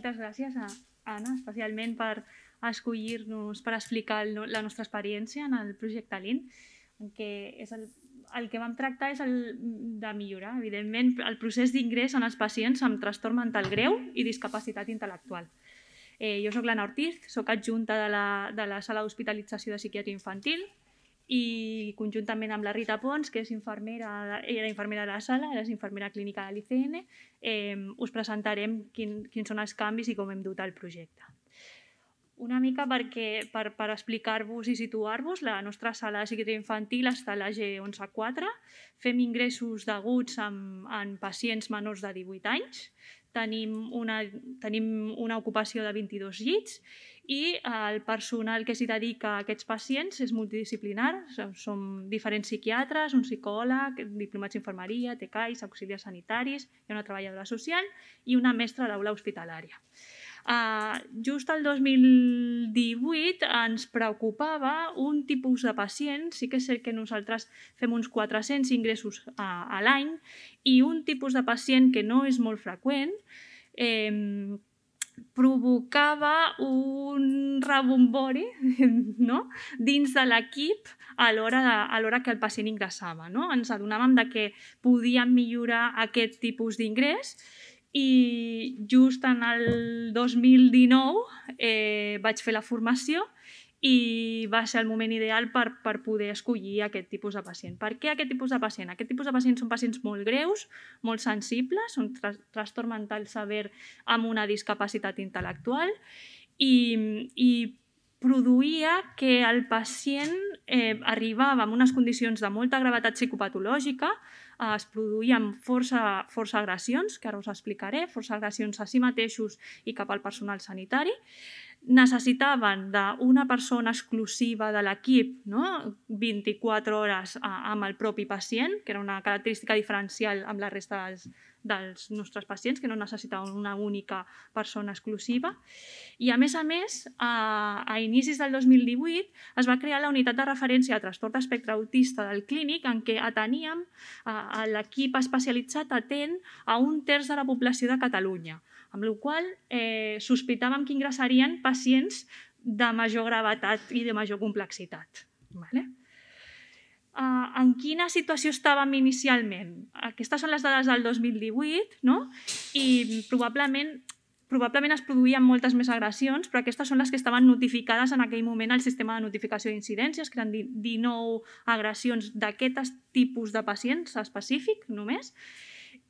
moltes gràcies a Anna, especialment per escollir-nos, per explicar el, la nostra experiència en el projecte LIN, en què és el, el que vam tractar és el de millorar, evidentment, el procés d'ingrés en els pacients amb trastorn mental greu i discapacitat intel·lectual. Eh, jo sóc l'Anna Ortiz, sóc adjunta de la, de la sala d'hospitalització de psiquiatria infantil i conjuntament amb la Rita Pons, que és infermera, era infermera de la sala, ara és infermera clínica de l'ICN, eh, us presentarem quin, quins són els canvis i com hem dut el projecte. Una mica perquè, per, per explicar-vos i situar-vos, la nostra sala de psiquiatria infantil està a la g 114 Fem ingressos d'aguts amb, en pacients menors de 18 anys. Tenim una, tenim una ocupació de 22 llits i el personal que s'hi dedica a aquests pacients és multidisciplinar, som diferents psiquiatres, un psicòleg, diplomats d'infermeria, TECAIs, auxiliars sanitaris, hi ha una treballadora social i una mestra d'aula hospitalària. Uh, just el 2018 ens preocupava un tipus de pacient, sí que és cert que nosaltres fem uns 400 ingressos uh, a l'any, i un tipus de pacient que no és molt freqüent, eh, provocava un rebombori no? dins de l'equip a l'hora que el pacient ingressava. No? Ens adonàvem de que podíem millorar aquest tipus d'ingrés i just en el 2019 eh, vaig fer la formació i va ser el moment ideal per, per poder escollir aquest tipus de pacient. Per què aquest tipus de pacient? Aquest tipus de pacients són pacients molt greus, molt sensibles, són tra trastorn mental sever amb una discapacitat intel·lectual i, i produïa que el pacient eh, arribava amb unes condicions de molta gravetat psicopatològica, eh, es produïen força, força agressions, que ara us explicaré, força agressions a si mateixos i cap al personal sanitari, necessitaven d'una persona exclusiva de l'equip, no? 24 hores a, amb el propi pacient, que era una característica diferencial amb la resta dels, dels nostres pacients, que no necessitaven una única persona exclusiva. I a més a més, a, a inicis del 2018 es va crear la unitat de referència de trastorn d'espectre autista del clínic en què ateníem l'equip especialitzat atent a un terç de la població de Catalunya amb la qual eh, sospitàvem que ingressarien pacients de major gravetat i de major complexitat. Vale? Uh, en quina situació estàvem inicialment? Aquestes són les dades del 2018, no? I probablement probablement es produïen moltes més agressions, però aquestes són les que estaven notificades en aquell moment al sistema de notificació d'incidències, que eren 19 agressions d'aquest tipus de pacients específic només,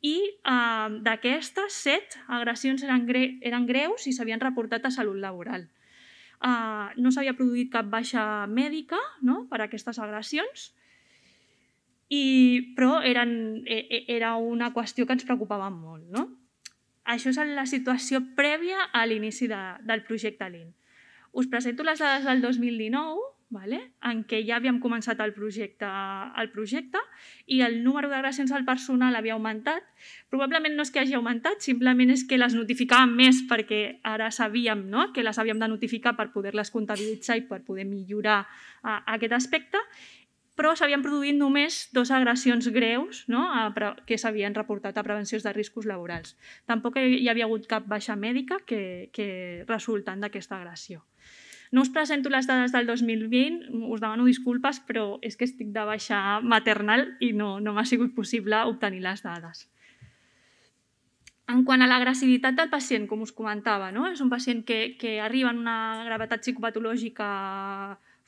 i eh, d'aquestes, set agressions eren, gre eren greus i s'havien reportat a salut laboral. Eh, no s'havia produït cap baixa mèdica no?, per a aquestes agressions, i, però eren, e, e, era una qüestió que ens preocupava molt. No? Això és la situació prèvia a l'inici de, del projecte LIN. Us presento les dades del 2019, vale? en què ja havíem començat el projecte, el projecte i el número de gràcies al personal havia augmentat. Probablement no és que hagi augmentat, simplement és que les notificàvem més perquè ara sabíem no? que les havíem de notificar per poder-les comptabilitzar i per poder millorar a, eh, a aquest aspecte però s'havien produït només dues agressions greus no? a, que s'havien reportat a prevencions de riscos laborals. Tampoc hi havia hagut cap baixa mèdica que, que resultant d'aquesta agressió. No us presento les dades del 2020, us demano disculpes, però és que estic de baixa maternal i no, no m'ha sigut possible obtenir les dades. En quant a l'agressivitat del pacient, com us comentava, no? és un pacient que, que arriba en una gravetat psicopatològica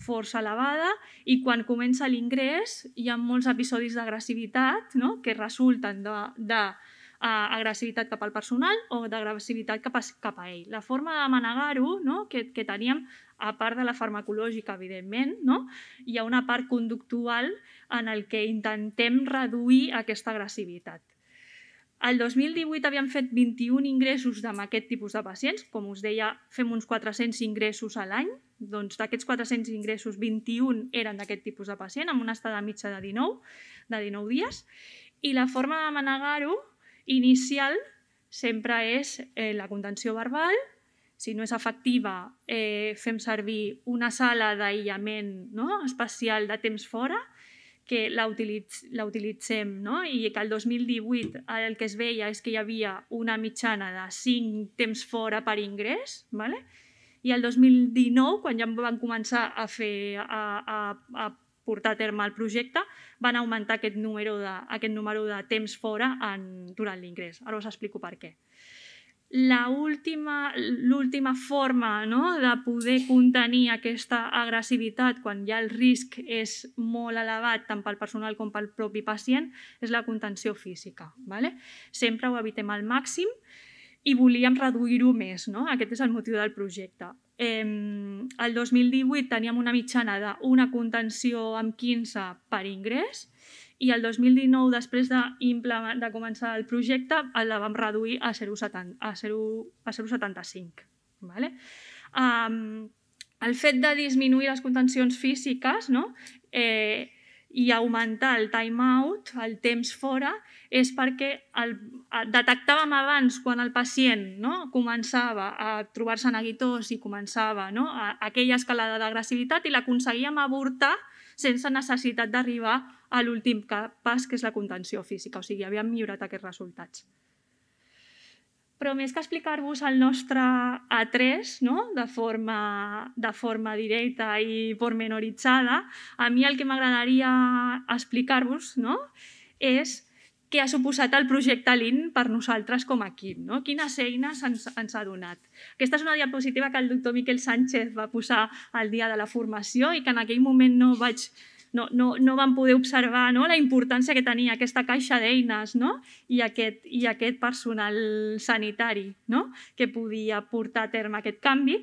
força elevada i quan comença l'ingrés hi ha molts episodis d'agressivitat no? que resulten de, de eh, agressivitat cap al personal o d'agressivitat cap, a, cap a ell. La forma de manegar-ho no? que, que teníem, a part de la farmacològica, evidentment, no? hi ha una part conductual en el que intentem reduir aquesta agressivitat. El 2018 havíem fet 21 ingressos amb aquest tipus de pacients. Com us deia, fem uns 400 ingressos a l'any. Doncs d'aquests 400 ingressos, 21 eren d'aquest tipus de pacient, amb una estada mitja de 19, de 19 dies. I la forma de manegar-ho inicial sempre és eh, la contenció verbal, si no és efectiva, eh, fem servir una sala d'aïllament no? especial de temps fora, que la, utilitz, utilitzem, no? i que el 2018 el que es veia és que hi havia una mitjana de 5 temps fora per ingrés, vale? i el 2019, quan ja van començar a fer a, a, a portar a terme el projecte, van augmentar aquest número de, aquest número de temps fora en, durant l'ingrés. Ara us explico per què. L'última forma no, de poder contenir aquesta agressivitat quan ja el risc és molt elevat tant pel personal com pel propi pacient és la contenció física. Vale? Sempre ho evitem al màxim i volíem reduir-ho més. No? Aquest és el motiu del projecte. Eh, el 2018 teníem una mitjana d'una contenció amb 15 per ingrés i el 2019, després de, de començar el projecte, la vam reduir a 0,75. A 0, a 0,75 vale? um, el fet de disminuir les contencions físiques no? eh, i augmentar el time-out, el temps fora, és perquè el, detectàvem abans quan el pacient no, començava a trobar-se neguitós i començava no, a, aquella escalada d'agressivitat i l'aconseguíem avortar sense necessitat d'arribar a l'últim pas, que és la contenció física. O sigui, havíem millorat aquests resultats però més que explicar-vos el nostre A3 no? de, forma, de forma directa i pormenoritzada, a mi el que m'agradaria explicar-vos no? és què ha suposat el projecte LIN per nosaltres com a equip, no? quines eines ens, ens ha donat. Aquesta és una diapositiva que el doctor Miquel Sánchez va posar el dia de la formació i que en aquell moment no vaig no, no, no van poder observar no? la importància que tenia aquesta caixa d'eines no? I, aquest, i aquest personal sanitari no? que podia portar a terme aquest canvi,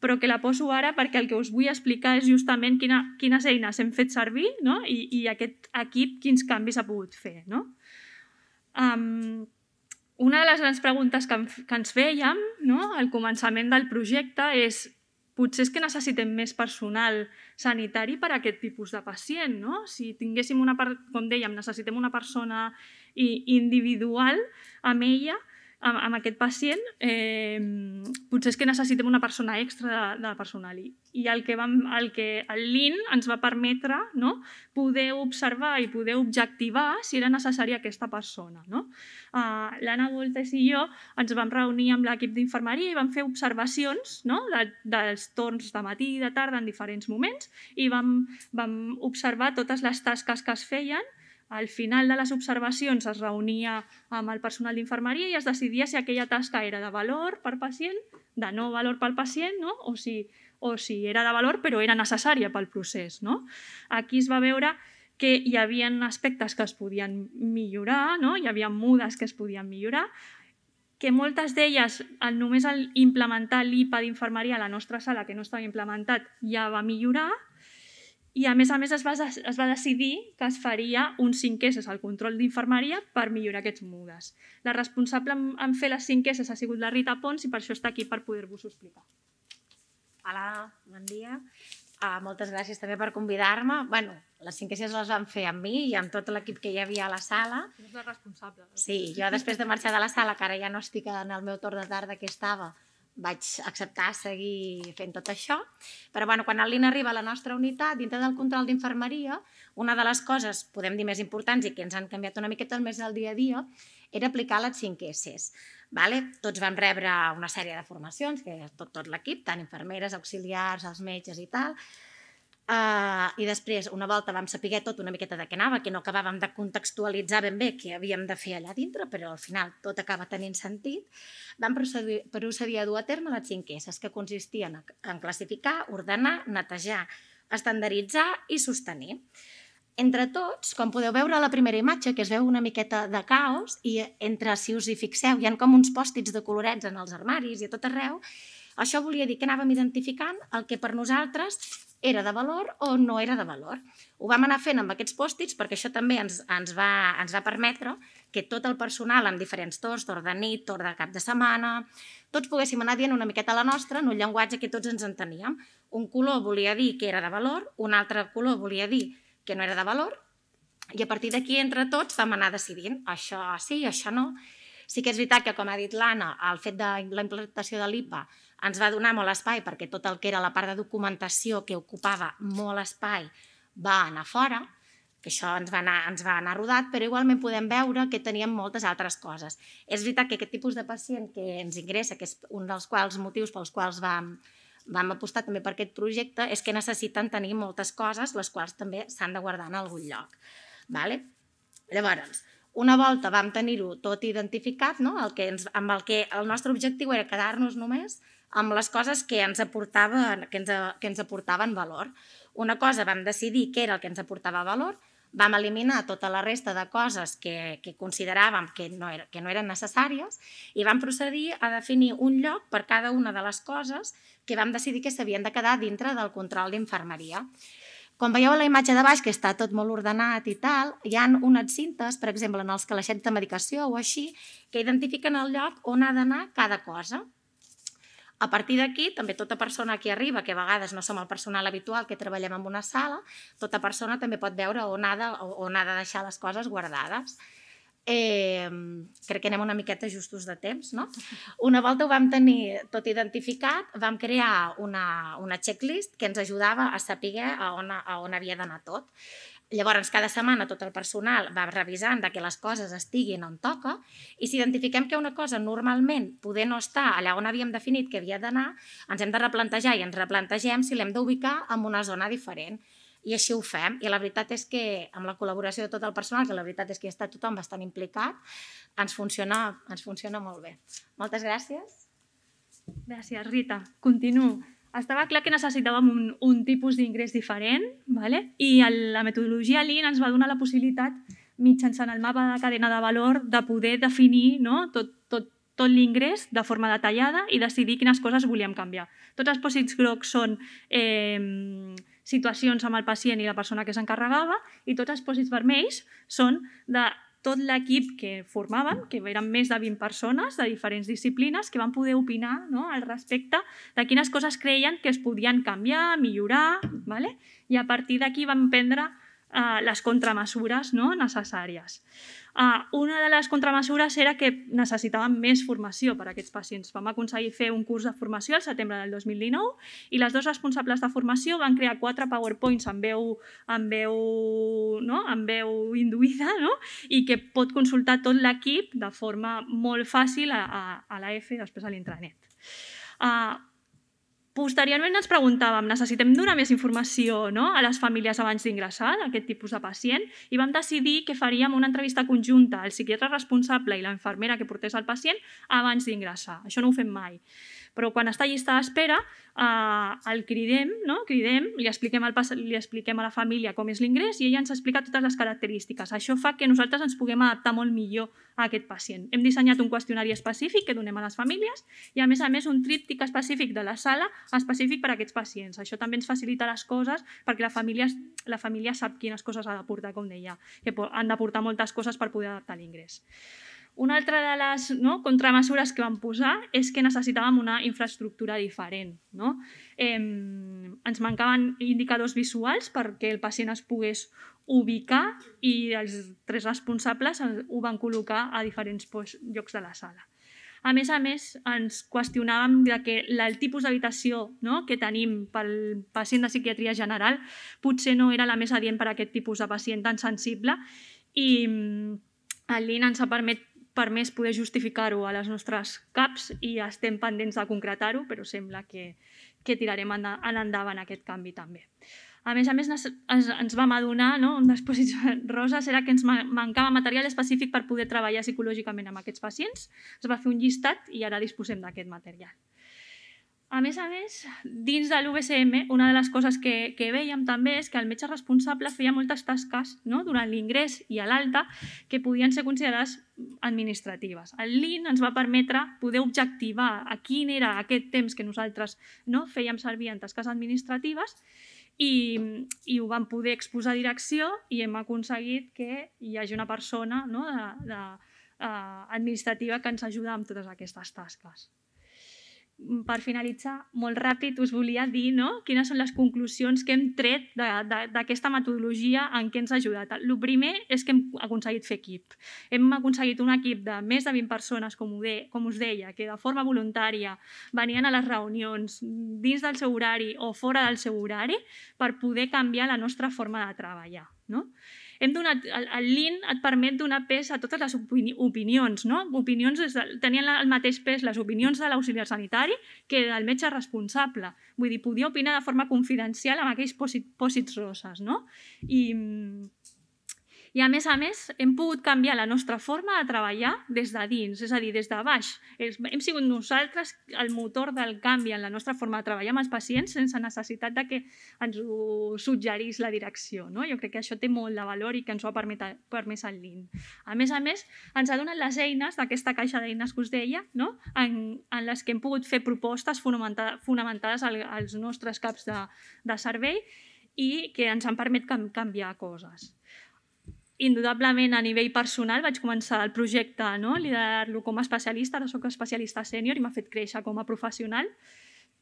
però que la poso ara perquè el que us vull explicar és justament quina, quines eines hem fet servir no? I, i aquest equip quins canvis ha pogut fer. No? Um, una de les grans preguntes que, que ens fèiem no? al començament del projecte és potser és que necessitem més personal sanitari per a aquest tipus de pacient, no? Si tinguéssim una, com dèiem, necessitem una persona individual amb ella, amb, amb aquest pacient, eh, potser és que necessitem una persona extra de, de personal. I, i el, que vam, el que el LIN ens va permetre no? poder observar i poder objectivar si era necessària aquesta persona. No? Uh, L'Anna Voltes i jo ens vam reunir amb l'equip d'infermeria i vam fer observacions no? de, dels torns de matí i de tarda en diferents moments i vam, vam observar totes les tasques que es feien al final de les observacions es reunia amb el personal d'infermeria i es decidia si aquella tasca era de valor per pacient, de no valor pel pacient, no? o, si, o si era de valor però era necessària pel procés. No? Aquí es va veure que hi havia aspectes que es podien millorar, no? hi havia mudes que es podien millorar, que moltes d'elles, només al implementar l'IPA d'infermeria a la nostra sala, que no estava implementat, ja va millorar, i a més a més es va, es va decidir que es faria un 5 al control d'infermeria per millorar aquests mudes. La responsable en, en fer les 5 ha sigut la Rita Pons i per això està aquí per poder-vos explicar. Hola, bon dia. Uh, moltes gràcies també per convidar-me. Bueno, les cinc les van fer amb mi i amb tot l'equip que hi havia a la sala. Tu ets la responsable. Sí, jo després de marxar de la sala, que ara ja no estic en el meu torn de tarda que estava, vaig acceptar seguir fent tot això, però bueno, quan el Lina arriba a la nostra unitat, dintre del control d'infermeria, una de les coses, podem dir, més importants i que ens han canviat una miqueta més el dia a dia, era aplicar les 5 S's. Vale? Tots vam rebre una sèrie de formacions, que tot, tot l'equip, tant infermeres, auxiliars, els metges i tal, Uh, I després, una volta vam saber tot una miqueta de què anava, que no acabàvem de contextualitzar ben bé què havíem de fer allà dintre, però al final tot acaba tenint sentit. Vam procedir, procedir a dur a terme les cinc S's, que consistien en classificar, ordenar, netejar, estandarditzar i sostenir. Entre tots, com podeu veure a la primera imatge, que es veu una miqueta de caos, i entre, si us hi fixeu, hi han com uns pòstits de colorets en els armaris i a tot arreu, això volia dir que anàvem identificant el que per nosaltres era de valor o no era de valor. Ho vam anar fent amb aquests pòstits perquè això també ens, ens, va, ens va permetre que tot el personal amb diferents tors, tor de nit, tor de cap de setmana, tots poguéssim anar dient una miqueta la nostra en un llenguatge que tots ens enteníem. Un color volia dir que era de valor, un altre color volia dir que no era de valor, i a partir d'aquí, entre tots, vam anar decidint això sí, això no. Sí que és veritat que, com ha dit l'Anna, el fet de la implantació de l'IPA ens va donar molt espai perquè tot el que era la part de documentació que ocupava molt espai va anar fora, que això ens va, anar, ens va anar rodat, però igualment podem veure que teníem moltes altres coses. És veritat que aquest tipus de pacient que ens ingressa, que és un dels quals motius pels quals vam, vam apostar també per aquest projecte, és que necessiten tenir moltes coses, les quals també s'han de guardar en algun lloc. Vale? Llavors, una volta vam tenir-ho tot identificat, no? el que ens, amb el que el nostre objectiu era quedar-nos només amb les coses que ens aportaven, que ens, que ens aportaven valor. Una cosa vam decidir què era el que ens aportava valor, vam eliminar tota la resta de coses que, que consideràvem que no, era, que no eren necessàries i vam procedir a definir un lloc per cada una de les coses que vam decidir que s'havien de quedar dintre del control d'infermeria. Com veieu a la imatge de baix, que està tot molt ordenat i tal, hi han unes cintes, per exemple, en els calaixets de medicació o així, que identifiquen el lloc on ha d'anar cada cosa. A partir d'aquí, també tota persona que arriba, que a vegades no som el personal habitual que treballem en una sala, tota persona també pot veure on ha de, on ha de deixar les coses guardades eh, crec que anem una miqueta justos de temps, no? Una volta ho vam tenir tot identificat, vam crear una, una checklist que ens ajudava a saber a on, a on havia d'anar tot. Llavors, cada setmana tot el personal va revisant que les coses estiguin on toca i si identifiquem que una cosa normalment poder no estar allà on havíem definit que havia d'anar, ens hem de replantejar i ens replantegem si l'hem d'ubicar en una zona diferent i així ho fem. I la veritat és que amb la col·laboració de tot el personal, que la veritat és que hi està tothom bastant implicat, ens funciona, ens funciona molt bé. Moltes gràcies. Gràcies, Rita. Continuo. Estava clar que necessitàvem un, un tipus d'ingrés diferent vale? i el, la metodologia Lean ens va donar la possibilitat mitjançant el mapa de cadena de valor de poder definir no? tot, tot, tot l'ingrés de forma detallada i decidir quines coses volíem canviar. Tots els pòsits grocs són eh, situacions amb el pacient i la persona que s'encarregava, i tots els pòsits vermells són de tot l'equip que formaven, que eren més de 20 persones de diferents disciplines, que van poder opinar no, al respecte de quines coses creien que es podien canviar, millorar, vale? i a partir d'aquí van prendre uh, les contramesures no, necessàries. Uh, una de les contramesures era que necessitaven més formació per a aquests pacients. Vam aconseguir fer un curs de formació al setembre del 2019 i les dues responsables de formació van crear quatre powerpoints amb veu, amb veu, no? amb veu induïda no? i que pot consultar tot l'equip de forma molt fàcil a, a, a l'AF i després a l'intranet. Uh, Posteriorment ens preguntàvem, necessitem donar més informació no? a les famílies abans d'ingressar aquest tipus de pacient i vam decidir que faríem una entrevista conjunta al psiquiatre responsable i la infermera que portés el pacient abans d'ingressar. Això no ho fem mai. Però quan està a llista d'espera, eh, el cridem, no? cridem li, expliquem al, li expliquem a la família com és l'ingrés i ella ens explica totes les característiques. Això fa que nosaltres ens puguem adaptar molt millor a aquest pacient. Hem dissenyat un qüestionari específic que donem a les famílies i, a més a més, un tríptic específic de la sala específic per a aquests pacients. Això també ens facilita les coses perquè la família, la família sap quines coses ha de portar, com deia, que han de portar moltes coses per poder adaptar l'ingrés. Una altra de les no, contramesures que vam posar és que necessitàvem una infraestructura diferent. No? Eh, ens mancaven indicadors visuals perquè el pacient es pogués ubicar i els tres responsables ho van col·locar a diferents llocs de la sala. A més a més, ens qüestionàvem de que el tipus d'habitació no, que tenim pel pacient de psiquiatria general potser no era la més adient per a aquest tipus de pacient tan sensible i mm, el LIN ens ha permet permès poder justificar-ho a les nostres caps i estem pendents de concretar-ho, però sembla que, que tirarem en endavant aquest canvi també. A més a més, ens vam adonar, no? un dels pòsits roses era que ens mancava material específic per poder treballar psicològicament amb aquests pacients. Es va fer un llistat i ara disposem d'aquest material. A més a més, dins de l'UBCM, una de les coses que, que veiem també és que el metge responsable feia moltes tasques no? durant l'ingrés i a l'alta que podien ser considerades administratives. El LIN ens va permetre poder objectivar a quin era aquest temps que nosaltres no fèiem servir en tasques administratives i, i ho vam poder exposar a direcció i hem aconseguit que hi hagi una persona no, de, de, eh, administrativa que ens ajuda amb totes aquestes tasques. Mm, per finalitzar, molt ràpid, us volia dir no? quines són les conclusions que hem tret d'aquesta metodologia en què ens ha ajudat. El primer és que hem aconseguit fer equip. Hem aconseguit un equip de més de 20 persones, com, de, com us deia, que de forma voluntària venien a les reunions dins del seu horari o fora del seu horari per poder canviar la nostra forma de treballar. No? hem donat, el, el lean et permet donar pes a totes les opini opinions, no? Opinions des de, tenien el mateix pes les opinions de l'auxiliar sanitari que del metge responsable. Vull dir, podia opinar de forma confidencial amb aquells pòsits roses, no? I, mm, i a més a més hem pogut canviar la nostra forma de treballar des de dins, és a dir, des de baix. Hem sigut nosaltres el motor del canvi en la nostra forma de treballar amb els pacients sense necessitat de que ens ho suggerís la direcció. No? Jo crec que això té molt de valor i que ens ho ha permet, permès el LIN. A més a més, ens ha donat les eines d'aquesta caixa d'eines que us deia, no? en, en les que hem pogut fer propostes fonamenta, fonamentades als nostres caps de, de servei i que ens han permet canviar coses indudablement a nivell personal vaig començar el projecte, no? liderar-lo com a especialista, ara sóc especialista sènior i m'ha fet créixer com a professional,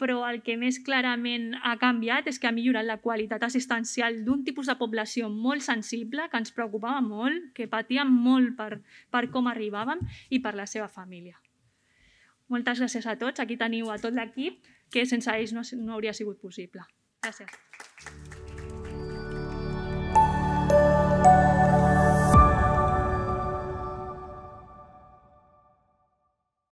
però el que més clarament ha canviat és que ha millorat la qualitat assistencial d'un tipus de població molt sensible, que ens preocupava molt, que patia molt per, per com arribàvem i per la seva família. Moltes gràcies a tots. Aquí teniu a tot l'equip, que sense ells no, no hauria sigut possible. Gràcies.